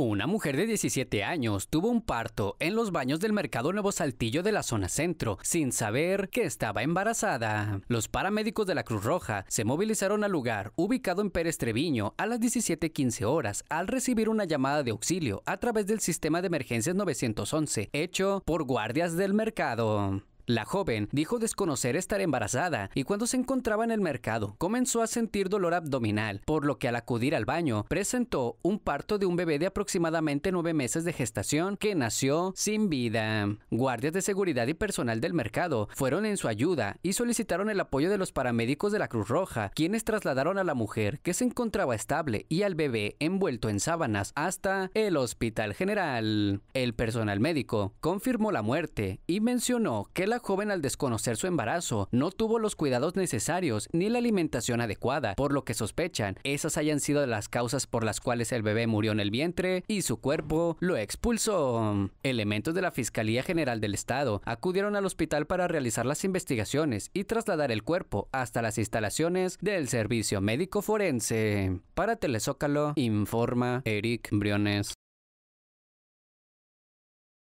Una mujer de 17 años tuvo un parto en los baños del mercado Nuevo Saltillo de la zona centro, sin saber que estaba embarazada. Los paramédicos de la Cruz Roja se movilizaron al lugar, ubicado en Pérez Treviño, a las 17.15 horas, al recibir una llamada de auxilio a través del sistema de emergencias 911, hecho por guardias del mercado. La joven dijo desconocer estar embarazada y cuando se encontraba en el mercado comenzó a sentir dolor abdominal, por lo que al acudir al baño presentó un parto de un bebé de aproximadamente nueve meses de gestación que nació sin vida. Guardias de seguridad y personal del mercado fueron en su ayuda y solicitaron el apoyo de los paramédicos de la Cruz Roja, quienes trasladaron a la mujer que se encontraba estable y al bebé envuelto en sábanas hasta el hospital general. El personal médico confirmó la muerte y mencionó que la joven al desconocer su embarazo no tuvo los cuidados necesarios ni la alimentación adecuada, por lo que sospechan esas hayan sido las causas por las cuales el bebé murió en el vientre y su cuerpo lo expulsó. Elementos de la Fiscalía General del Estado acudieron al hospital para realizar las investigaciones y trasladar el cuerpo hasta las instalaciones del servicio médico forense. Para Telezócalo informa Eric Briones.